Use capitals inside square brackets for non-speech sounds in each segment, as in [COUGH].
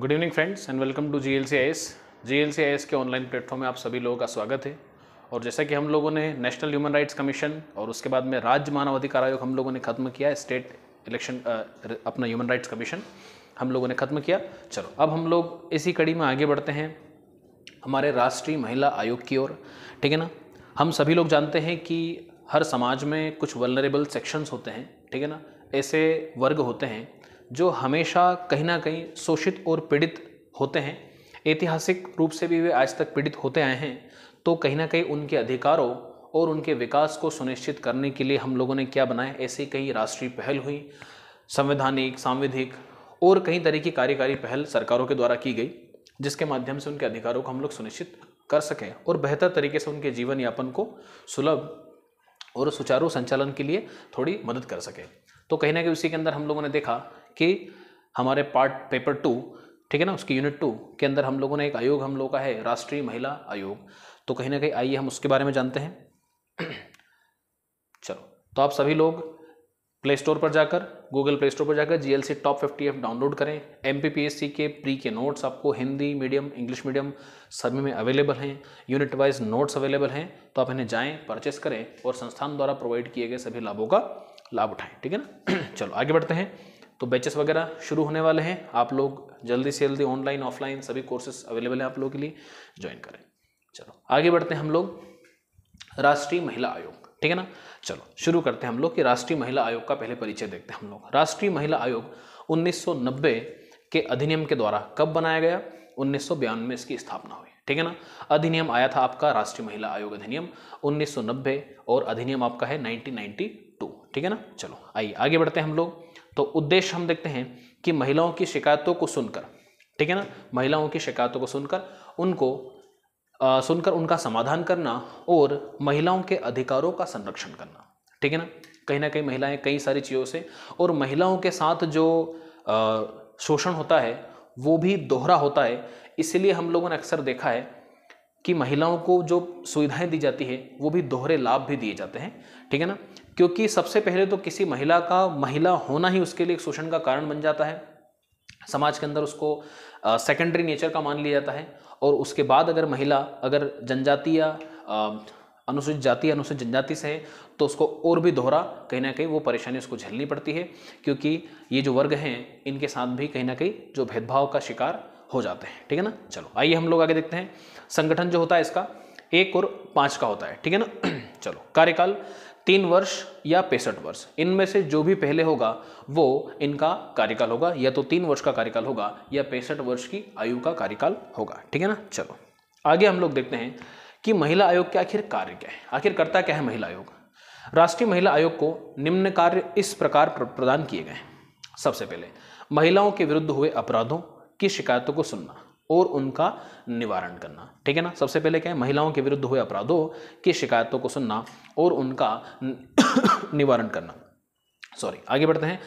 good evening friends and welcome to G L C I S G L C I S के online platform में आप सभी लोगों का स्वागत है और जैसा कि हम लोगों ने नेशनल ह्यूमन राइट्स कमीशन और उसके बाद में राज्य मानवाधिकार आयोग हम लोगों ने खत्म किया स्टेट इलेक्शन अपना ह्यूमन राइट्स कमीशन हम लोगों ने खत्म किया चलो अब हम लोग इसी कड़ी में आगे बढ़ते हैं हमारे राष्ट्रीय महिला आयोग की ओर ठीक है ना हम सभी लोग जानते हैं कि हर समाज में कुछ वलनरेबल सेक्शंस होते हैं ठीक है ना ऐसे वर्ग होते हैं जो हमेशा कहीं ना कहीं शोषित और पीड़ित होते हैं ऐतिहासिक रूप से भी वे आज तक पीड़ित होते आए हैं तो कहीं ना कहीं उनके अधिकारों और उनके विकास को सुनिश्चित करने के लिए हम लोगों ने क्या बनाया ऐसी कई राष्ट्रीय पहल हुई संवैधानिक सांविधिक और कई तरह की कार्यकारी पहल सरकारों के द्वारा की गई जिसके माध्यम से उनके अधिकारों को हम लोग सुनिश्चित कर सकें और बेहतर तरीके से उनके जीवन यापन को सुलभ और सुचारू संचालन के लिए थोड़ी मदद कर सकें तो कहीं ना कहीं उसी के अंदर हम लोगों ने देखा कि हमारे पार्ट पेपर टू ठीक है ना उसकी यूनिट टू के अंदर हम लोगों ने एक आयोग हम लोगों का है राष्ट्रीय महिला आयोग तो कहीं ना कहीं आइए हम उसके बारे में जानते हैं चलो तो आप सभी लोग प्ले स्टोर पर जाकर गूगल प्ले स्टोर पर जाकर G L C top fifty F download करें M P P S C के प्री के नोट्स आपको हिंदी मीडियम इंग्लिश मीडियम सभी में अवेलेबल हैं यूनिट वाइज नोट्स अवेलेबल हैं तो आप इन्हें जाएं परचेस करें और संस्थान द्वारा प्रोवाइड किए गए सभी लाभों का लाभ उठाएं ठीक है ना [CLEARS THROAT] चलो आगे बढ़ते हैं तो बैचेस वगैरह शुरू होने वाले हैं आप लोग जल्दी से जल्दी ऑनलाइन ऑफलाइन सभी कोर्सेस अवेलेबल हैं आप लोगों के लिए ज्वाइन करें चलो आगे बढ़ते हैं हम लोग राष्ट्रीय महिला आयोग ठीक है ना चलो शुरू करते हैं हम लोग कि राष्ट्रीय महिला आयोग का पहले परिचय देखते हैं हम लोग राष्ट्रीय महिला आयोग उन्नीस के अधिनियम के द्वारा कब बनाया गया उन्नीस में इसकी स्थापना हुई ठीक है ना अधिनियम आया था आपका राष्ट्रीय महिला आयोग अधिनियम 1990 और अधिनियम आपका है 1992 ठीक है ना चलो आइए आगे बढ़ते हैं हम लोग तो उद्देश्य हम देखते हैं कि महिलाओं की शिकायतों को सुनकर ठीक है ना महिलाओं की शिकायतों को सुनकर उनको आ, सुनकर उनका समाधान करना और महिलाओं के अधिकारों का संरक्षण करना ठीक है ना कहीं ना कहीं महिलाएं कई सारी चीज़ों से और महिलाओं के साथ जो शोषण होता है वो भी दोहरा होता है इसलिए हम लोगों ने अक्सर देखा है कि महिलाओं को जो सुविधाएं दी जाती है वो भी दोहरे लाभ भी दिए जाते हैं ठीक है ना क्योंकि सबसे पहले तो किसी महिला का महिला होना ही उसके लिए एक शोषण का कारण बन जाता है समाज के अंदर उसको सेकेंडरी नेचर का मान लिया जाता है और उसके बाद अगर महिला अगर जनजाति या अनुसूचित जाति अनुसूचित जनजाति से है तो उसको और भी दोहरा कहीं ना कहीं वो परेशानी उसको झेलनी पड़ती है क्योंकि ये जो वर्ग हैं इनके साथ भी कहीं ना कहीं जो भेदभाव का शिकार हो जाते हैं ठीक है ना चलो आइए हम लोग आगे देखते हैं संगठन जो होता है इसका एक और पाँच का होता है ठीक है ना [CLEARS THROAT] चलो कार्यकाल तीन वर्ष या पैंसठ वर्ष इनमें से जो भी पहले होगा वो इनका कार्यकाल होगा या तो तीन वर्ष का कार्यकाल होगा या पैंसठ वर्ष की आयु का कार्यकाल होगा ठीक है ना चलो आगे हम लोग देखते हैं कि महिला आयोग के आखिर कार्य क्या है आखिर करता क्या है महिला आयोग राष्ट्रीय महिला आयोग को निम्न कार्य इस प्रकार प्रदान किए गए हैं सबसे पहले महिलाओं के विरुद्ध हुए अपराधों की शिकायतों को सुनना और उनका निवारण करना ठीक है ना सबसे पहले क्या है महिलाओं के विरुद्ध हुए अपराधों की शिकायतों को सुनना और उनका [COUGHS] निवारण करना सॉरी आगे बढ़ते हैं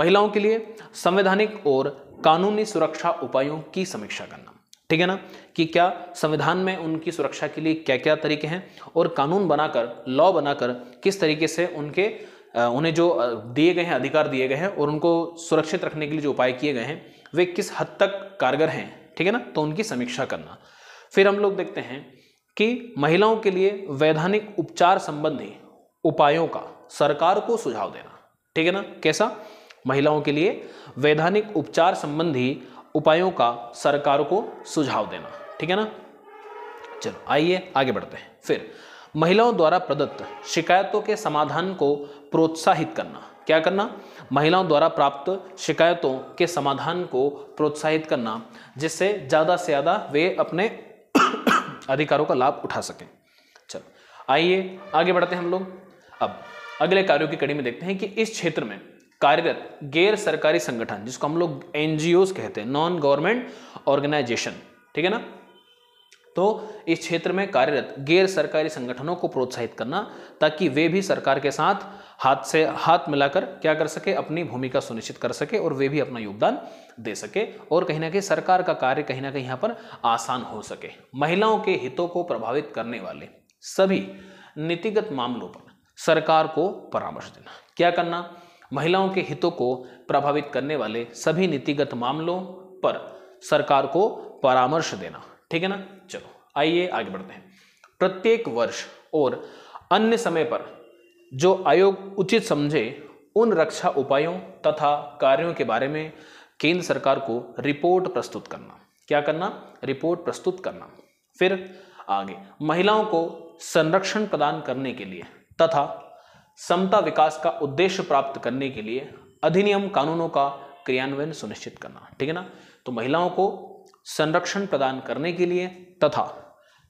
महिलाओं के लिए संवैधानिक और कानूनी सुरक्षा उपायों की समीक्षा करना ठीक है ना कि क्या संविधान में उनकी सुरक्षा के लिए क्या क्या तरीके हैं और कानून बनाकर लॉ बनाकर किस तरीके से उनके उन्हें जो दिए गए हैं अधिकार दिए गए हैं और उनको सुरक्षित रखने के लिए जो उपाय किए गए हैं वे किस हद तक कारगर हैं ठीक है ना तो उनकी समीक्षा करना फिर हम लोग देखते हैं कि महिलाओं के लिए वैधानिक उपचार संबंधी उपायों का सरकार को सुझाव देना ठीक है ना कैसा महिलाओं के लिए वैधानिक उपचार संबंधी उपायों का सरकार को सुझाव देना ठीक है ना चलो आइए आगे बढ़ते हैं फिर महिलाओं द्वारा प्रदत्त शिकायतों के समाधान को प्रोत्साहित करना क्या करना महिलाओं द्वारा प्राप्त शिकायतों के समाधान को प्रोत्साहित करना जिससे ज़्यादा से ज़्यादा वे अपने [COUGHS] अधिकारों का लाभ उठा सकें चलो आइए आगे बढ़ते हैं हम लोग अब अगले कार्यों की कड़ी में देखते हैं कि इस क्षेत्र में कार्यरत गैर सरकारी संगठन जिसको हम लोग एन कहते हैं नॉन गवर्नमेंट ऑर्गेनाइजेशन ठीक है ना तो इस क्षेत्र में कार्यरत गैर सरकारी संगठनों को प्रोत्साहित करना ताकि वे भी सरकार के साथ हाथ से हाथ मिलाकर क्या कर सके अपनी भूमिका सुनिश्चित कर सके और वे भी अपना योगदान दे सके और कहीं ना कहीं सरकार का कार्य कहीं ना कहीं यहाँ पर आसान हो सके महिलाओं के हितों को प्रभावित करने वाले सभी नीतिगत मामलों पर सरकार को परामर्श देना क्या करना महिलाओं के हितों को प्रभावित करने वाले सभी नीतिगत मामलों पर सरकार को परामर्श देना ठीक है ना चलो आइए आगे बढ़ते हैं प्रत्येक वर्ष और अन्य समय पर जो आयोग उचित समझे उन रक्षा उपायों तथा कार्यों के बारे में केंद्र सरकार को रिपोर्ट प्रस्तुत करना क्या करना रिपोर्ट प्रस्तुत करना फिर आगे महिलाओं को संरक्षण प्रदान करने के लिए तथा समता विकास का उद्देश्य प्राप्त करने के लिए अधिनियम कानूनों का क्रियान्वयन सुनिश्चित करना ठीक है ना तो महिलाओं को संरक्षण प्रदान करने के लिए तथा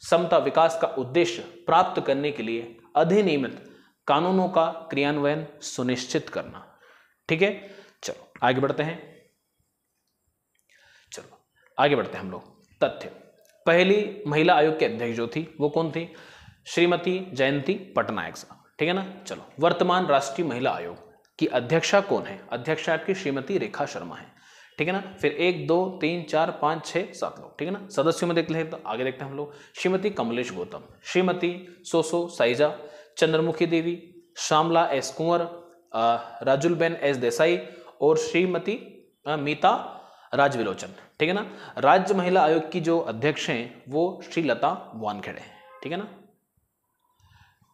समता विकास का उद्देश्य प्राप्त करने के लिए अधिनियमित कानूनों का क्रियान्वयन सुनिश्चित करना ठीक है चलो आगे बढ़ते हैं चलो आगे बढ़ते हैं हम लोग तथ्य पहली महिला आयोग के अध्यक्ष जो थी वो कौन थी श्रीमती जयंती पटनायक साहब ठीक है ना चलो वर्तमान राष्ट्रीय महिला आयोग की अध्यक्षा कौन है अध्यक्षा आपकी श्रीमती रेखा शर्मा है ठीक है ना फिर एक दो तीन चार पाँच छः सात लोग ठीक है ना सदस्यों में देख ले तो आगे देखते हैं हम लोग श्रीमती कमलेश गौतम श्रीमती सोसो साइजा चंद्रमुखी देवी श्यामला एस कुंवर राजुल बेन एस देसाई और श्रीमती मीता राजविलोचन ठीक है ना राज्य महिला आयोग की जो अध्यक्ष हैं वो श्री लता वानखेड़े हैं ठीक है ना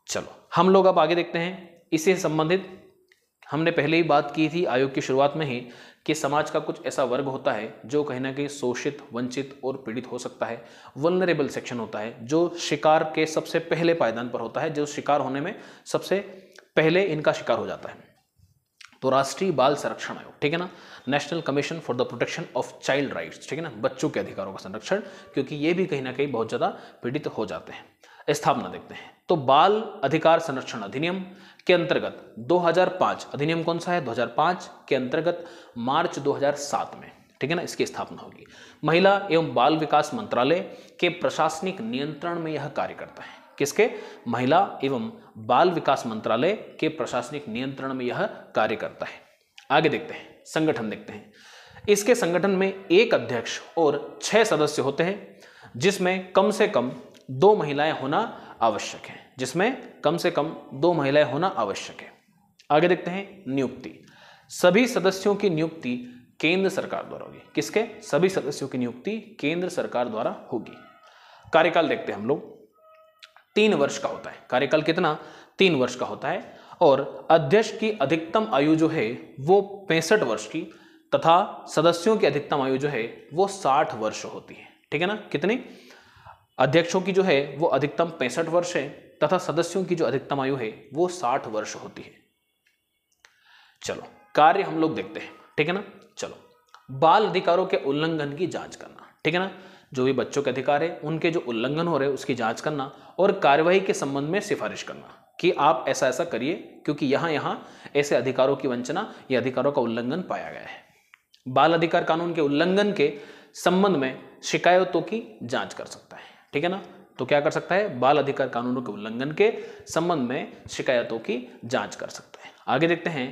चलो हम लोग अब आगे देखते हैं इससे संबंधित हमने पहले ही बात की थी आयोग की शुरुआत में ही कि समाज का कुछ ऐसा वर्ग होता है जो कहीं ना कहीं शोषित वंचित और पीड़ित हो सकता है वनरेबल सेक्शन होता है जो शिकार के सबसे पहले पायदान पर होता है जो शिकार होने में सबसे पहले इनका शिकार हो जाता है तो राष्ट्रीय बाल संरक्षण आयोग ठीक है ना national commission for the protection of child rights ठीक है ना बच्चों के अधिकारों का संरक्षण क्योंकि ये भी कहीं ना कहीं बहुत ज़्यादा पीड़ित हो जाते हैं स्थापना देखते हैं तो बाल अधिकार संरक्षण अधिनियम के अंतर्गत 2005 अधिनियम कौन सा है 2005 के अंतर्गत मार्च 2007 में ठीक है ना इसकी स्थापना होगी महिला एवं बाल विकास मंत्रालय के प्रशासनिक नियंत्रण में यह कार्य करता है किसके महिला एवं बाल विकास मंत्रालय के प्रशासनिक नियंत्रण में यह कार्य करता है आगे देखते हैं संगठन देखते हैं इसके संगठन में एक अध्यक्ष और छह सदस्य होते हैं जिसमें कम से कम दो महिलाएं होना आवश्यक है जिसमें कम से कम दो महिलाएं होना आवश्यक है आगे देखते हैं नियुक्ति सभी सदस्यों की नियुक्ति केंद्र सरकार द्वारा होगी किसके सभी सदस्यों की नियुक्ति केंद्र सरकार द्वारा होगी कार्यकाल देखते हैं हम लोग तीन वर्ष का होता है कार्यकाल कितना तीन वर्ष का होता है और अध्यक्ष की अधिकतम आयु जो है वो पैंसठ वर्ष की तथा सदस्यों की अधिकतम आयु जो है वो साठ वर्ष होती है ठीक है ना कितनी अध्यक्षों की जो है वो अधिकतम पैंसठ वर्ष है तथा सदस्यों की जो अधिकतम आयु है वो साठ वर्ष होती है चलो कार्य हम लोग देखते हैं ठीक है ना चलो बाल अधिकारों के उल्लंघन की जांच करना ठीक है ना जो भी बच्चों के अधिकार है उनके जो उल्लंघन हो रहे हैं उसकी जांच करना और कार्यवाही के संबंध में सिफारिश करना कि आप ऐसा ऐसा करिए क्योंकि यहां यहां ऐसे अधिकारों की वंचना या अधिकारों का उल्लंघन पाया गया है बाल अधिकार कानून के उल्लंघन के संबंध में शिकायतों की जांच कर सकता है ठीक है ना तो क्या कर सकता है बाल अधिकार कानूनों के उल्लंघन के संबंध में शिकायतों की जांच कर सकता है आगे देखते हैं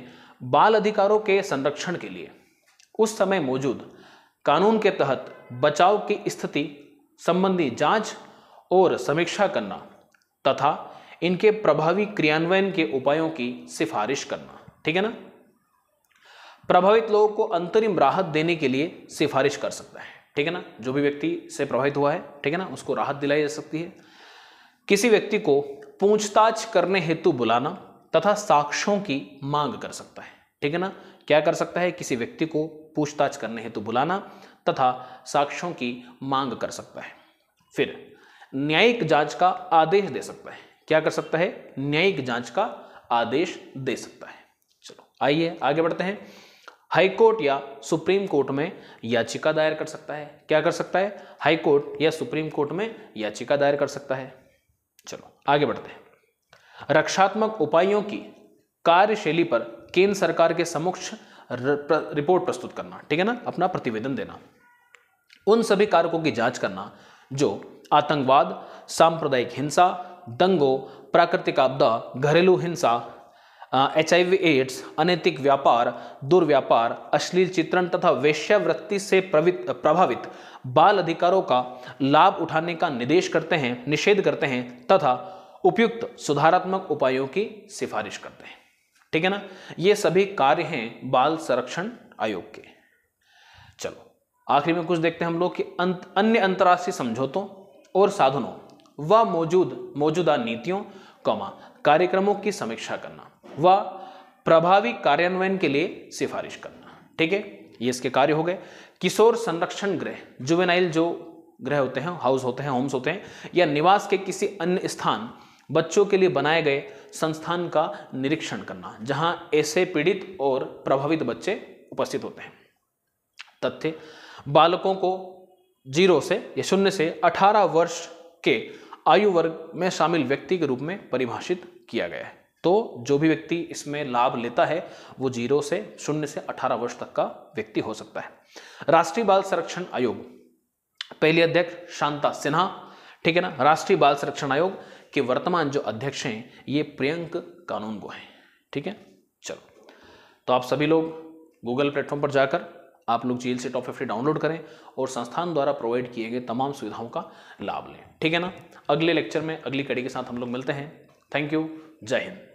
बाल अधिकारों के संरक्षण के लिए उस समय मौजूद कानून के तहत बचाव की स्थिति संबंधी जांच और समीक्षा करना तथा इनके प्रभावी क्रियान्वयन के उपायों की सिफारिश करना ठीक है ना प्रभावित लोगों को अंतरिम राहत देने के लिए सिफारिश कर सकता है ठीक है ना जो भी व्यक्ति से प्रभावित हुआ है ठीक है ना उसको राहत दिलाई जा सकती है किसी व्यक्ति को पूछताछ करने हेतु बुलाना तथा साक्ष्यों की मांग कर सकता है ठीक है ना क्या कर सकता है किसी व्यक्ति को पूछताछ करने हेतु बुलाना तथा साक्ष्यों की मांग कर सकता है फिर न्यायिक जांच का आदेश दे सकता है क्या कर सकता है न्यायिक जांच का आदेश दे सकता है चलो आइए आगे बढ़ते हैं हाई कोर्ट या सुप्रीम कोर्ट में याचिका दायर कर सकता है क्या कर सकता है हाई कोर्ट या सुप्रीम कोर्ट में याचिका दायर कर सकता है चलो आगे बढ़ते हैं रक्षात्मक उपायों की कार्यशैली पर केंद्र सरकार के समक्ष रिपोर्ट प्रस्तुत करना ठीक है ना अपना प्रतिवेदन देना उन सभी कारकों की जांच करना जो आतंकवाद सांप्रदायिक हिंसा दंगों प्राकृतिक आपदा घरेलू हिंसा एचआईवी एड्स अनैतिक व्यापार दुर्व्यापार अश्लील चित्रण तथा वेश्यावृत्ति से प्रभावित बाल अधिकारों का लाभ उठाने का निदेश करते हैं निषेध करते हैं तथा उपयुक्त सुधारात्मक उपायों की सिफारिश करते हैं ठीक है ना ये सभी कार्य हैं बाल संरक्षण आयोग के चलो आखिरी में कुछ देखते हैं हम लोग कि अंत, अन्य अंतर्राष्ट्रीय समझौतों और साधनों व मौजूद मौजूदा नीतियों कौमा कार्यक्रमों की समीक्षा करना व प्रभावी कार्यान्वयन के लिए सिफारिश करना ठीक है ये इसके कार्य हो गए किशोर संरक्षण गृह जुवेनाइल जो ग्रह होते हैं हाउस होते हैं होम्स होते हैं या निवास के किसी अन्य स्थान बच्चों के लिए बनाए गए संस्थान का निरीक्षण करना जहां ऐसे पीड़ित और प्रभावित बच्चे उपस्थित होते हैं तथ्य बालकों को जीरो से या शून्य से 18 वर्ष के आयु वर्ग में शामिल व्यक्ति के रूप में परिभाषित किया गया है तो जो भी व्यक्ति इसमें लाभ लेता है वो जीरो से शून्य से अठारह वर्ष तक का व्यक्ति हो सकता है राष्ट्रीय बाल संरक्षण आयोग पहले अध्यक्ष शांता सिन्हा ठीक है ना राष्ट्रीय बाल संरक्षण आयोग के वर्तमान जो अध्यक्ष हैं ये प्रियंक कानून को हैं ठीक है चलो तो आप सभी लोग गूगल प्लेटफॉर्म पर जाकर आप लोग L C top fifty download करें और संस्थान द्वारा प्रोवाइड किए गए तमाम सुविधाओं का लाभ लें ठीक है ना अगले लेक्चर में अगली कड़ी के साथ हम लोग मिलते हैं थैंक यू जय हिंद